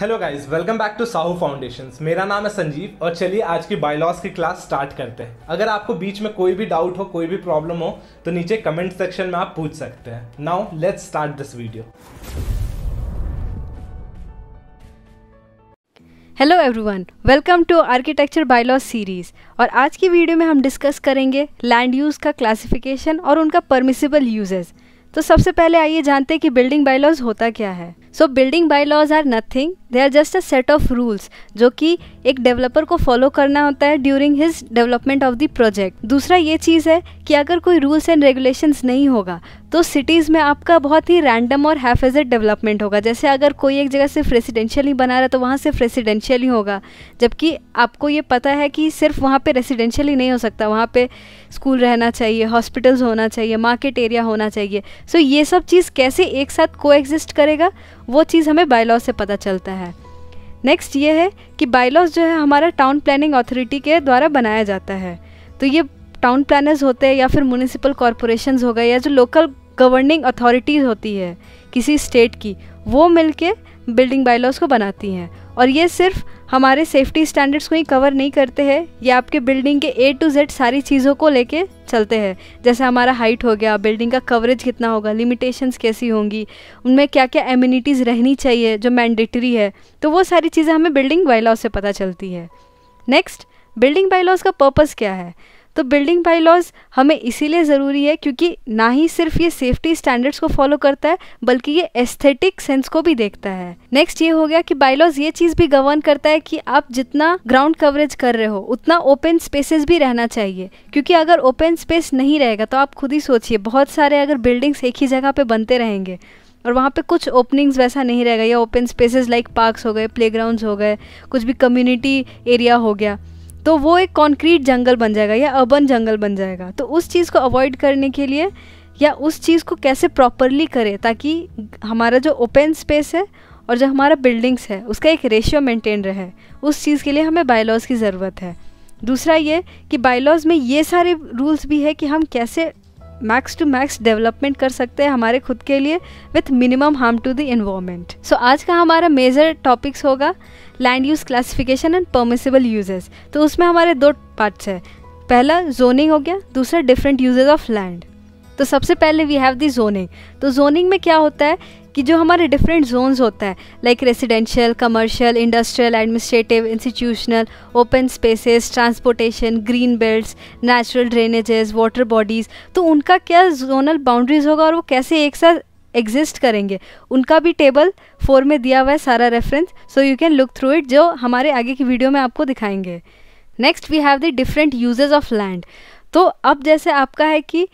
hello guys welcome back to Sahu foundation मेरा नाम है संजीव और चलिए आज की बायोलॉज की क्लास स्टार्ट करते हैं अगर आपको बीच में कोई भी डाउट हो कोई भी प्रॉब्लम हो तो नीचे कमेंट सेक्शन में आप पूछ सकते हैं now let's start this video hello everyone welcome to architecture bylaws series और आज की वीडियो में हम डिस्कस करेंगे लैंड यूज़ का क्लासिफिकेशन और उनका परमिसिबल यूजेज़ तो सबसे पहले आइए जानते हैं कि बिल्डिंग बायलॉज होता क्या है so building bylaws are nothing they are just a set of rules जो कि एक डेवलपर को फॉलो करना होता है during his development of the project दूसरा ये चीज़ है कि अगर कोई रूल्स एंड रेगुलेशंस नहीं होगा तो सिटीज़ में आपका बहुत ही रैंडम और हैफेजेड डेवलपमेंट होगा जैसे अगर कोई एक जगह सिर्फ रेसिडेंशियल ही बना रहा है तो वहाँ सिर्फ रेसिडेंशियल ही होगा जबकि आपको ये पता है कि सिर्फ वहाँ पे रेसिडेंशियल ही नहीं हो सकता वहाँ पे स्कूल रहना चाहिए हॉस्पिटल्स होना चाहिए मार्केट एरिया होना चाहिए सो so ये सब चीज़ कैसे एक साथ को करेगा वो चीज़ हमें बायलॉ से पता चलता है नेक्स्ट ये है कि बायलॉज जो है हमारा टाउन प्लानिंग अथॉरिटी के द्वारा बनाया जाता है तो ये टाउन प्लानर्स होते हैं या फिर म्यूनिसिपल कॉरपोरेशन हो गए या जो लोकल गवर्निंग अथॉरिटीज़ होती है किसी स्टेट की वो मिलके बिल्डिंग बायलॉज को बनाती हैं और ये सिर्फ हमारे सेफ्टी स्टैंडर्ड्स को ही कवर नहीं करते हैं ये आपके बिल्डिंग के ए टू जेड सारी चीज़ों को लेके चलते हैं जैसे हमारा हाइट हो गया बिल्डिंग का कवरेज कितना होगा लिमिटेशंस कैसी होंगी उनमें क्या क्या एम्यूनिटीज़ रहनी चाहिए जो मैंडेटरी है तो वो सारी चीज़ें हमें बिल्डिंग बायलॉज से पता चलती है नेक्स्ट बिल्डिंग बायलॉज का पर्पज़ क्या है तो बिल्डिंग बाई लॉज हमें इसीलिए ज़रूरी है क्योंकि ना ही सिर्फ ये सेफ्टी स्टैंडर्ड्स को फॉलो करता है बल्कि ये एस्थेटिक सेंस को भी देखता है नेक्स्ट ये हो गया कि बाई लॉज ये चीज़ भी गवर्न करता है कि आप जितना ग्राउंड कवरेज कर रहे हो उतना ओपन स्पेसेस भी रहना चाहिए क्योंकि अगर ओपन स्पेस नहीं रहेगा तो आप खुद ही सोचिए बहुत सारे अगर बिल्डिंग्स एक ही जगह पर बनते रहेंगे और वहाँ पे कुछ ओपनिंग्स वैसा नहीं रहेगा या ओपन स्पेसेस लाइक पार्क्स हो गए प्लेग्राउंड्स हो गए कुछ भी कम्युनिटी एरिया हो गया तो वो एक कॉन्क्रीट जंगल बन जाएगा या अर्बन जंगल बन जाएगा तो उस चीज़ को अवॉइड करने के लिए या उस चीज़ को कैसे प्रॉपरली करें ताकि हमारा जो ओपन स्पेस है और जो हमारा बिल्डिंग्स है उसका एक रेशियो मेंटेन रहे उस चीज़ के लिए हमें बायलॉज की ज़रूरत है दूसरा ये कि बायलॉज में ये सारे रूल्स भी है कि हम कैसे मैक्स टू मैक्स डेवलपमेंट कर सकते हैं हमारे खुद के लिए with minimum harm to the environment so आज का हमारा मेजर टॉपिक्स होगा land use classification and permissible uses तो उसमें हमारे दो पार्ट्स है पहला जोनिंग हो गया दूसरा डिफरेंट यूजेज ऑफ लैंड तो सबसे पहले वी हैव दी जोनिंग तो जोनिंग में क्या होता है कि जो हमारे डिफरेंट जोन्स होता है like residential commercial industrial administrative institutional open spaces transportation green belt natural drainages water bodies तो उनका क्या जोनल बाउंड्रीज़ होगा और वो कैसे एक साथ एग्जिस्ट करेंगे उनका भी टेबल फोर में दिया हुआ है सारा reference so you can look through it जो हमारे आगे की वीडियो में आपको दिखाएंगे next we have the different uses of land तो अब जैसे आपका है कि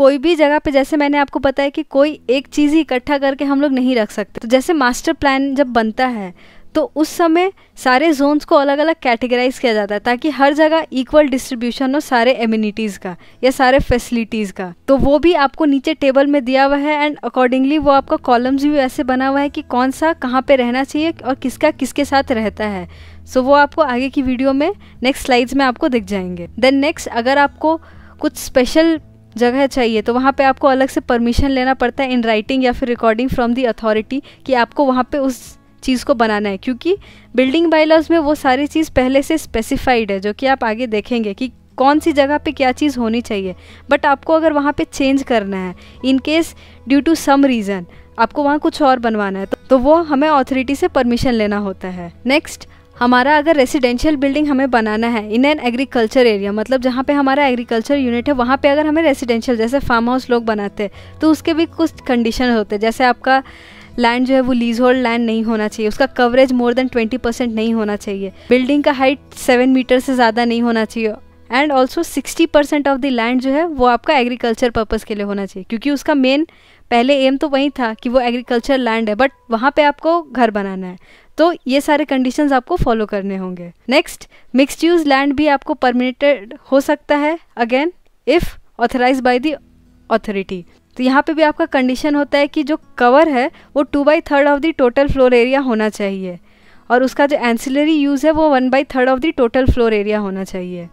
कोई भी जगह पे जैसे मैंने आपको बताया कि कोई एक चीज़ ही इकट्ठा करके हम लोग नहीं रख सकते तो जैसे मास्टर प्लान जब बनता है तो उस समय सारे जोन्स को अलग अलग कैटेगराइज किया जाता है ताकि हर जगह इक्वल डिस्ट्रीब्यूशन हो सारे एम्यूनिटीज़ का या सारे फैसिलिटीज़ का तो वो भी आपको नीचे टेबल में दिया हुआ है एंड अकॉर्डिंगली वो आपका कॉलम्स भी ऐसे बना हुआ है कि कौन सा कहाँ पे रहना चाहिए और किसका किसके साथ रहता है सो so, वो आपको आगे की वीडियो में नेक्स्ट स्लाइड्स में आपको दिख जाएंगे देन नेक्स्ट अगर आपको कुछ स्पेशल जगह चाहिए तो वहाँ पे आपको अलग से परमिशन लेना पड़ता है इन राइटिंग या फिर रिकॉर्डिंग फ्रॉम दी अथॉरिटी कि आपको वहाँ पे उस चीज़ को बनाना है क्योंकि बिल्डिंग बाईलॉज में वो सारी चीज़ पहले से स्पेसिफाइड है जो कि आप आगे देखेंगे कि कौन सी जगह पे क्या चीज़ होनी चाहिए बट आपको अगर वहाँ पे चेंज करना है in case due to some reason आपको वहाँ कुछ और बनवाना है तो, तो वो हमें अथॉरिटी से परमिशन लेना होता है नेक्स्ट हमारा अगर रेसिडेंशियल बिल्डिंग हमें बनाना है इन एन एग्रीकल्चर एरिया मतलब जहाँ पे हमारा एग्रीकल्चर यूनिट है वहाँ पे अगर हमें रेसिडेंशियल जैसे फार्म हाउस लोग बनाते हैं तो उसके भी कुछ कंडीशन होते हैं जैसे आपका लैंड जो है वो लीज होल्ड लैंड नहीं होना चाहिए उसका coverage more than twenty percent नहीं होना चाहिए बिल्डिंग का हाइट सेवन मीटर से ज़्यादा नहीं होना चाहिए and also sixty percent of the land जो है वो आपका एग्रीकल्चर पर्पज़ के लिए होना चाहिए क्योंकि उसका मेन पहले एम तो वही था कि वो एग्रीकल्चर लैंड है बट वहाँ पे आपको घर बनाना है तो ये सारे कंडीशन आपको फॉलो करने होंगे नेक्स्ट मिक्सड यूज लैंड भी आपको परमिनेटेड हो सकता है again if authorised by the authority तो यहाँ पे भी आपका कंडीशन होता है कि जो कवर है वो two by third of the total floor area होना चाहिए और उसका जो एंसिलरी यूज़ है वो one by third of the total floor area होना चाहिए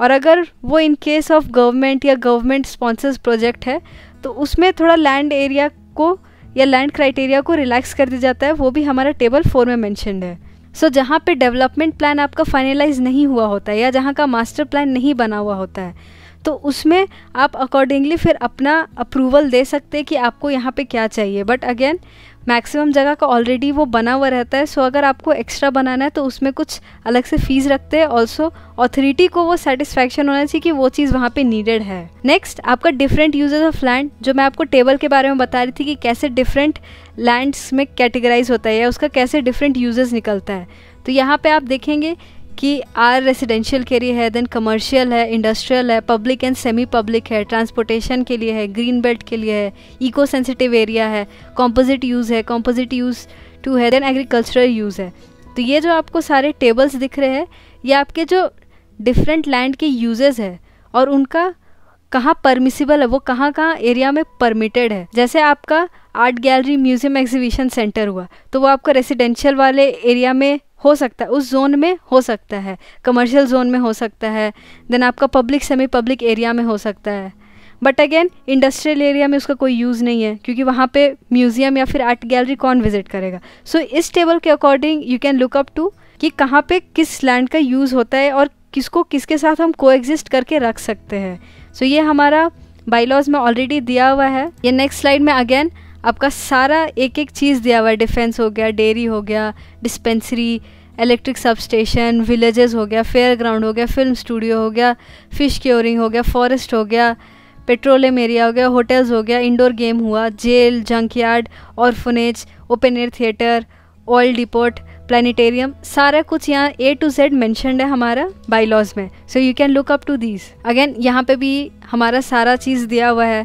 और अगर वो इन केस ऑफ गवर्नमेंट या गवर्नमेंट स्पॉन्सर्स प्रोजेक्ट है तो उसमें थोड़ा लैंड एरिया को या लैंड क्राइटेरिया को रिलैक्स कर दिया जाता है वो भी हमारा टेबल फोर में मैंशनड है सो so, जहाँ पे डेवलपमेंट प्लान आपका फाइनलाइज नहीं हुआ होता है या जहाँ का मास्टर प्लान नहीं बना हुआ होता है तो उसमें आप अकॉर्डिंगली फिर अपना अप्रूवल दे सकते हैं कि आपको यहाँ पे क्या चाहिए बट अगेन मैक्सिमम जगह का ऑलरेडी वो बना हुआ रहता है सो so अगर आपको एक्स्ट्रा बनाना है तो उसमें कुछ अलग से फीस रखते हैं ऑल्सो ऑथोरिटी को वो सेटिस्फैक्शन होना चाहिए कि वो चीज़ वहाँ पे नीडेड है नेक्स्ट आपका डिफरेंट यूजेज ऑफ लैंड जो मैं आपको टेबल के बारे में बता रही थी कि कैसे डिफरेंट लैंड्स में कैटेगराइज होता है या उसका कैसे डिफरेंट यूजेज निकलता है तो यहाँ पे आप देखेंगे कि आर रेसिडेंशियल के लिए है देन कमर्शियल है इंडस्ट्रियल है पब्लिक एंड सेमी पब्लिक है ट्रांसपोर्टेशन के लिए है ग्रीन बेल्ट के लिए है इको सेंसिटिव एरिया है कॉम्पोजिट यूज़ है कॉम्पोजिट यूज़ टू है देन एग्रीकल्चरल यूज़ है तो ये जो आपको सारे टेबल्स दिख रहे हैं ये आपके जो डिफरेंट लैंड के यूजेज़ है और उनका कहाँ परमिसिबल है वो कहाँ कहाँ एरिया में परमिटेड है जैसे आपका art gallery museum exhibition centre हुआ तो वो आपका रेसिडेंशियल वाले एरिया में हो सकता है उस जोन में हो सकता है कमर्शियल जोन में हो सकता है देन आपका पब्लिक सेमी पब्लिक एरिया में हो सकता है बट अगेन इंडस्ट्रियल एरिया में उसका कोई यूज़ नहीं है क्योंकि वहाँ पे म्यूज़ियम या फिर आर्ट गैलरी कौन विजिट करेगा सो so, इस टेबल के according you can look up to कि कहाँ पे किस लैंड का यूज़ होता है और किसको किसके साथ हम कोएग्जिस्ट करके रख सकते हैं सो so, ये हमारा बाईलॉज में ऑलरेडी दिया हुआ है ये नेक्स्ट स्लाइड में अगेन आपका सारा एक एक चीज़ दिया हुआ है डिफेंस हो गया डेयरी हो गया dispensary electric sub station villages हो गया फेयर ग्राउंड हो गया फिल्म स्टूडियो हो गया फ़िश क्योरिंग हो गया फॉरेस्ट हो गया पेट्रोलियम एरिया हो गया होटल्स हो गया इंडोर गेम हुआ jail junk yard orphanage open air theatre oil deport planetarium सारा कुछ यहाँ ए टू जेड मैंशनड है हमारा बाईलॉज में so you can look up to these again यहाँ पे भी हमारा सारा चीज़ दिया हुआ है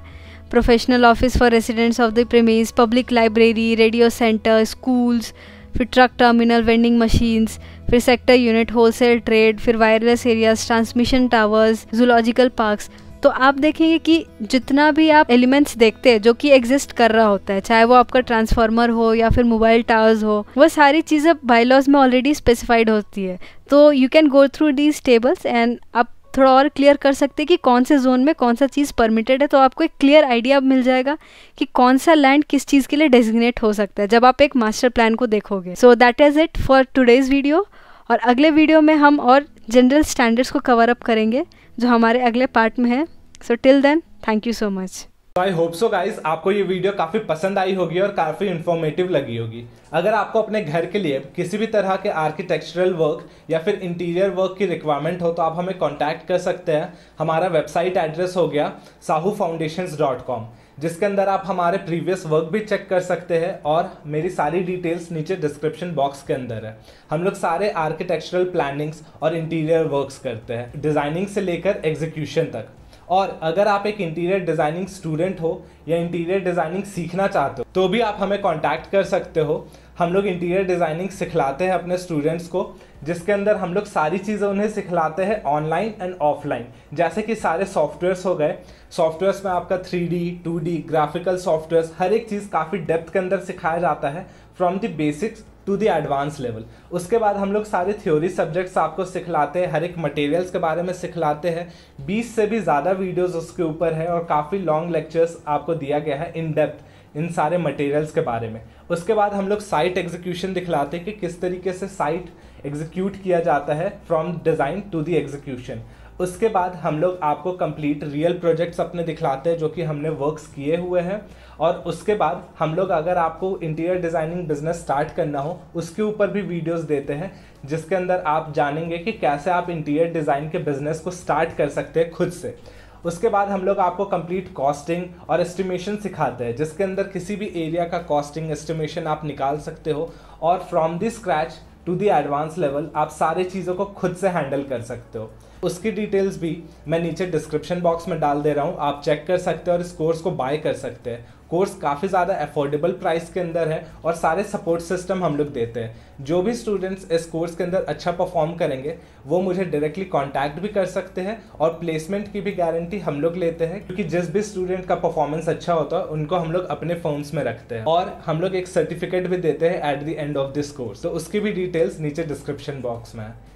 professional office for residents of the premises public library radio centre schools फिर ट्रक टर्मिनल वेंडिंग मशीन्स फिर सेक्टर यूनिट होलसेल ट्रेड फिर wireless areas transmission towers zoological parks तो आप देखेंगे कि जितना भी आप एलिमेंट्स देखते हैं जो कि एग्जिस्ट कर रहा होता है चाहे वो आपका ट्रांसफार्मर हो या फिर मोबाइल टावर्स हो वो सारी चीज़ें बायलॉज में ऑलरेडी स्पेसिफाइड होती है तो you can go through these tables and आप थोड़ा और क्लियर कर सकते हैं कि कौन से जोन में कौन सा चीज़ परमिटेड है तो आपको एक क्लियर आइडिया मिल जाएगा कि कौन सा लैंड किस चीज़ के लिए डेजिग्नेट हो सकता है जब आप एक मास्टर प्लान को देखोगे so that is it for today's video और अगले वीडियो में हम और जनरल स्टैंडर्ड्स को कवर अप करेंगे जो हमारे अगले पार्ट में है so till then thank you so much तो आई होप सो गाइज आपको ये वीडियो काफ़ी पसंद आई होगी और काफ़ी इन्फॉर्मेटिव लगी होगी अगर आपको अपने घर के लिए किसी भी तरह के आर्किटेक्चरल वर्क या फिर इंटीरियर वर्क की रिक्वायरमेंट हो तो आप हमें कांटेक्ट कर सकते हैं हमारा वेबसाइट एड्रेस हो गया साहू फाउंडेशन डॉट कॉम जिसके अंदर आप हमारे प्रीवियस वर्क भी चेक कर सकते हैं और मेरी सारी डिटेल्स नीचे डिस्क्रिप्शन बॉक्स के अंदर है हम लोग सारे आर्किटेक्चरल प्लानिंग्स और इंटीरियर वर्क्स करते हैं डिज़ाइनिंग से लेकर एग्जीक्यूशन तक और अगर आप एक इंटीरियर डिज़ाइनिंग स्टूडेंट हो या इंटीरियर डिज़ाइनिंग सीखना चाहते हो तो भी आप हमें कॉन्टैक्ट कर सकते हो हम लोग इंटीरियर डिज़ाइनिंग सिखलाते हैं अपने स्टूडेंट्स को जिसके अंदर हम लोग सारी चीज़ें उन्हें सिखलाते हैं ऑनलाइन एंड ऑफलाइन जैसे कि सारे सॉफ्टवेयर्स हो गए सॉफ्टवेयर्स में आपका three D two D graphical softwares हर एक चीज़ काफ़ी डेप्थ के अंदर सिखाया जाता है from the basics to the advance level उसके बाद हम लोग सारे थ्योरी सब्जेक्ट्स आपको सिखलाते हैं हर एक मटेरियल्स के बारे में सिखलाते हैं बीस से भी ज़्यादा वीडियोज़ उसके ऊपर है और काफ़ी लॉन्ग लेक्चर्स आपको दिया गया है इन डेप्थ इन सारे मटेरियल्स के बारे में उसके बाद हम लोग साइट एग्जीक्यूशन दिखलाते हैं कि किस तरीके से साइट एग्जीक्यूट किया जाता है from design to the execution उसके बाद हम लोग आपको कंप्लीट रियल प्रोजेक्ट्स अपने दिखलाते हैं जो कि हमने वर्क्स किए हुए हैं और उसके बाद हम लोग अगर आपको इंटीरियर डिज़ाइनिंग बिजनेस स्टार्ट करना हो उसके ऊपर भी वीडियोस देते हैं जिसके अंदर आप जानेंगे कि कैसे आप इंटीरियर डिज़ाइन के बिज़नेस को स्टार्ट कर सकते हैं खुद से उसके बाद हम लोग आपको कंप्लीट कॉस्टिंग और एस्टिमेशन सिखाते हैं जिसके अंदर किसी भी एरिया का कॉस्टिंग एस्टिमेशन आप निकाल सकते हो और from this scratch to the advance level आप सारी चीज़ों को खुद से हैंडल कर सकते हो उसकी डिटेल्स भी मैं नीचे डिस्क्रिप्शन बॉक्स में डाल दे रहा हूँ आप चेक कर सकते हैं और इस कोर्स को बाय कर सकते हैं कोर्स काफ़ी ज़्यादा अफोर्डेबल प्राइस के अंदर है और सारे सपोर्ट सिस्टम हम लोग देते हैं जो भी स्टूडेंट्स इस कोर्स के अंदर अच्छा परफॉर्म करेंगे वो मुझे डायरेक्टली कॉन्टैक्ट भी कर सकते हैं और प्लेसमेंट की भी गारंटी हम लोग लेते हैं क्योंकि जिस भी स्टूडेंट का परफॉर्मेंस अच्छा होता है उनको हम लोग अपने फॉर्म्स में रखते हैं और हम लोग एक सर्टिफिकेट भी देते हैं at the end of this course तो उसकी भी डिटेल्स नीचे डिस्क्रिप्शन बॉक्स में है